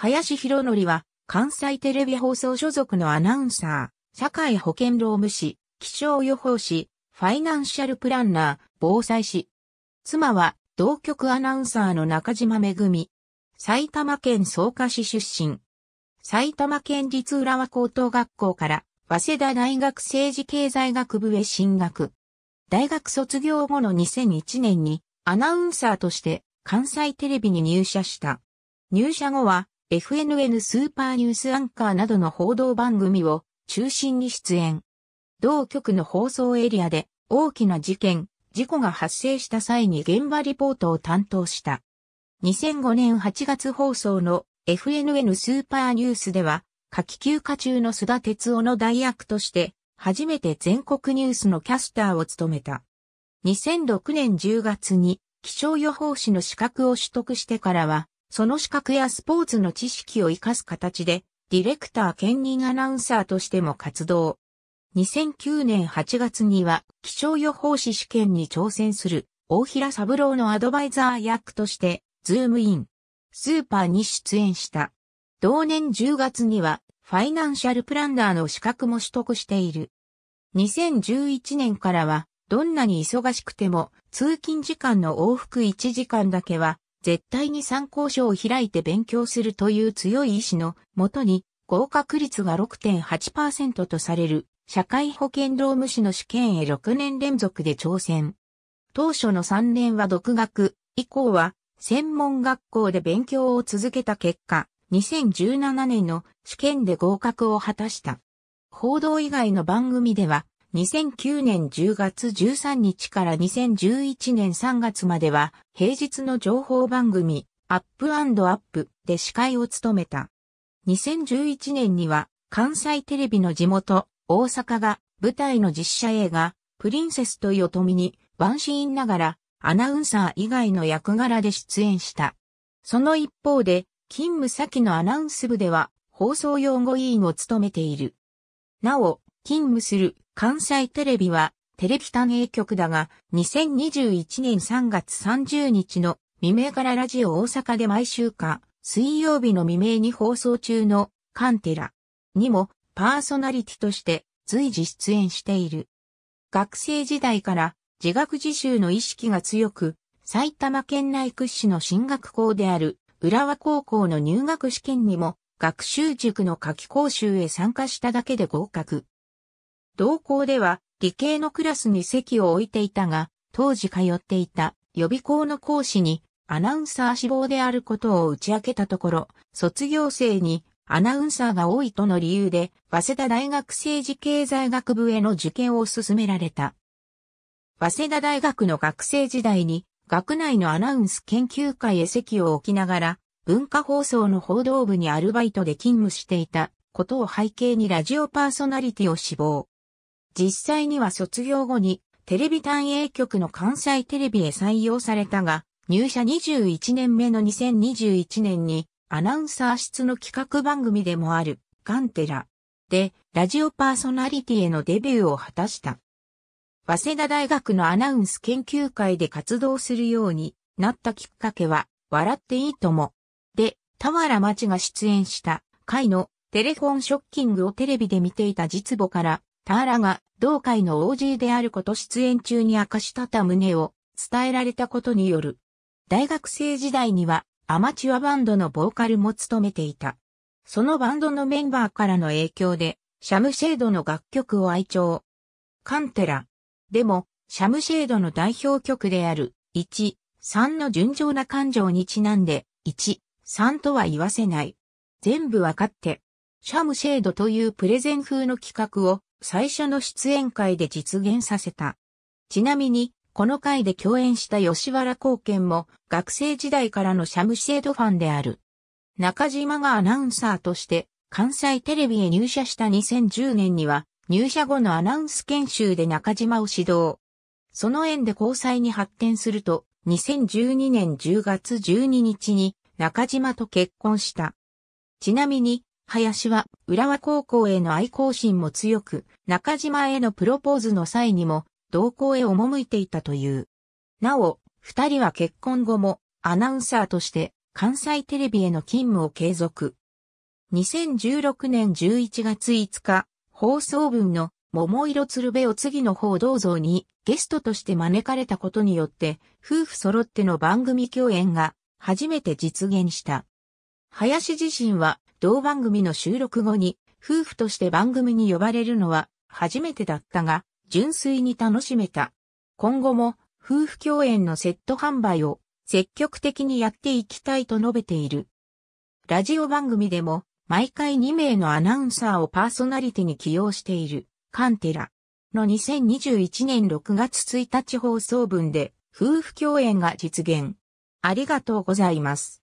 林博則は、関西テレビ放送所属のアナウンサー、社会保険労務士、気象予報士、ファイナンシャルプランナー、防災士。妻は、同局アナウンサーの中島めぐみ。埼玉県草加市出身。埼玉県立浦和高等学校から、早稲田大学政治経済学部へ進学。大学卒業後の2001年にアナウンサーとして関西テレビに入社した。入社後は FNN スーパーニュースアンカーなどの報道番組を中心に出演。同局の放送エリアで大きな事件、事故が発生した際に現場リポートを担当した。2005年8月放送の FNN スーパーニュースでは、夏季休暇中の須田哲夫の代役として、初めて全国ニュースのキャスターを務めた。2006年10月に気象予報士の資格を取得してからは、その資格やスポーツの知識を活かす形で、ディレクター兼任アナウンサーとしても活動。2009年8月には気象予報士試験に挑戦する大平三郎のアドバイザー役としてズームイン、スーパーに出演した。同年10月にはファイナンシャルプランナーの資格も取得している。2011年からはどんなに忙しくても通勤時間の往復1時間だけは絶対に参考書を開いて勉強するという強い意志のもとに、合格率が6.8%とされる、社会保険労務士の試験へ6年連続で挑戦。当初の3年は独学、以降は専門学校で勉強を続けた結果、2017年の試験で合格を果たした。報道以外の番組では、2009年10月13日から2011年3月までは平日の情報番組アップアップで司会を務めた。2011年には関西テレビの地元大阪が舞台の実写映画プリンセスとヨとみにワンシーンながらアナウンサー以外の役柄で出演した。その一方で勤務先のアナウンス部では放送用語委員を務めている。なお、勤務する関西テレビは、テレビ単営局だが、2021年3月30日の未明からラジオ大阪で毎週か、水曜日の未明に放送中のカンテラにもパーソナリティとして随時出演している。学生時代から自学自習の意識が強く、埼玉県内屈指の進学校である浦和高校の入学試験にも学習塾の夏期講習へ参加しただけで合格。同校では理系のクラスに席を置いていたが、当時通っていた予備校の講師にアナウンサー志望であることを打ち明けたところ、卒業生にアナウンサーが多いとの理由で、早稲田大学政治経済学部への受験を勧められた。早稲田大学の学生時代に、学内のアナウンス研究会へ席を置きながら、文化放送の報道部にアルバイトで勤務していたことを背景にラジオパーソナリティを志望。実際には卒業後にテレビ単営局の関西テレビへ採用されたが、入社21年目の2021年にアナウンサー室の企画番組でもあるガンテラでラジオパーソナリティへのデビューを果たした。早稲田大学のアナウンス研究会で活動するようになったきっかけは、笑っていいとも。で、田原町が出演した回のテレフォンショッキングをテレビで見ていた実母からターラが同会の OG であること出演中に明かしたた旨を伝えられたことによる。大学生時代にはアマチュアバンドのボーカルも務めていた。そのバンドのメンバーからの影響で、シャムシェードの楽曲を愛聴。カンテラ。でも、シャムシェードの代表曲である、1、3の順調な感情にちなんで、1、3とは言わせない。全部わかって。シャムシェードというプレゼン風の企画を最初の出演会で実現させた。ちなみに、この回で共演した吉原貢献も学生時代からのシャムシェードファンである。中島がアナウンサーとして関西テレビへ入社した2010年には入社後のアナウンス研修で中島を指導。その縁で交際に発展すると2012年10月12日に中島と結婚した。ちなみに林は浦和高校への愛好心も強く、中島へのプロポーズの際にも、同校へ赴いていたという。なお、二人は結婚後も、アナウンサーとして、関西テレビへの勤務を継続。2016年11月5日、放送分の桃色鶴瓶を次の報道像にゲストとして招かれたことによって、夫婦揃っての番組共演が初めて実現した。林自身は同番組の収録後に、夫婦として番組に呼ばれるのは初めてだったが、純粋に楽しめた。今後も夫婦共演のセット販売を積極的にやっていきたいと述べている。ラジオ番組でも毎回2名のアナウンサーをパーソナリティに起用しているカンテラの2021年6月1日放送分で夫婦共演が実現。ありがとうございます。